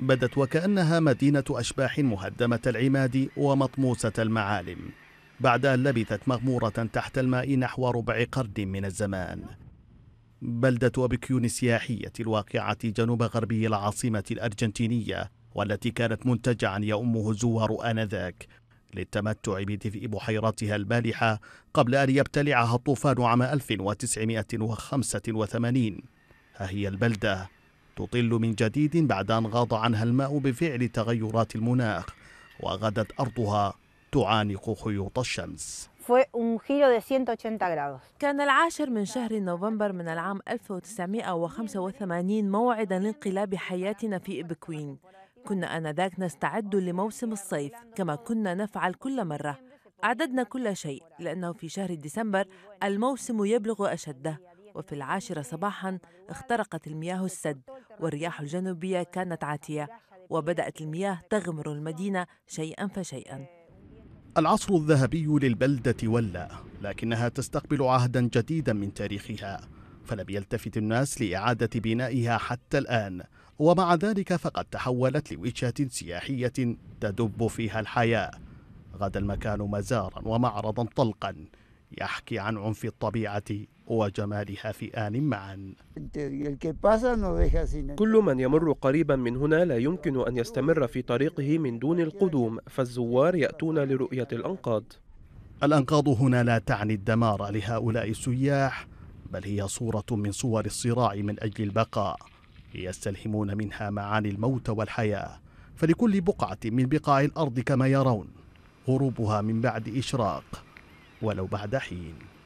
بدت وكأنها مدينة أشباح مهدمة العماد ومطموسة المعالم بعد أن لبثت مغمورة تحت الماء نحو ربع قرن من الزمان بلدة أبيكيون السياحية الواقعة جنوب غربي العاصمة الأرجنتينية والتي كانت منتجعا يؤمه الزوار آنذاك للتمتع بدفء بحيرتها البالحة قبل أن يبتلعها الطوفان عام 1985 ها هي البلدة تطل من جديد بعد أن غاض عنها الماء بفعل تغيرات المناخ وغدت أرضها تعانق خيوط الشمس كان العاشر من شهر نوفمبر من العام 1985 موعدا لانقلاب حياتنا في إبكوين كنا آنذاك نستعد لموسم الصيف كما كنا نفعل كل مرة أعددنا كل شيء لأنه في شهر ديسمبر الموسم يبلغ أشده وفي العاشرة صباحا اخترقت المياه السد والرياح الجنوبية كانت عاتية وبدأت المياه تغمر المدينة شيئا فشيئا العصر الذهبي للبلدة ولا لكنها تستقبل عهدا جديدا من تاريخها فلم يلتفت الناس لإعادة بنائها حتى الآن ومع ذلك فقد تحولت لوجهة سياحية تدب فيها الحياة غدا المكان مزارا ومعرضا طلقا يحكي عن عنف الطبيعة وجمالها في آن معا كل من يمر قريبا من هنا لا يمكن أن يستمر في طريقه من دون القدوم فالزوار يأتون لرؤية الأنقاض الأنقاض هنا لا تعني الدمار لهؤلاء السياح بل هي صورة من صور الصراع من أجل البقاء يستلهمون منها معاني الموت والحياة فلكل بقعة من بقاع الأرض كما يرون غروبها من بعد إشراق ولو بعد حين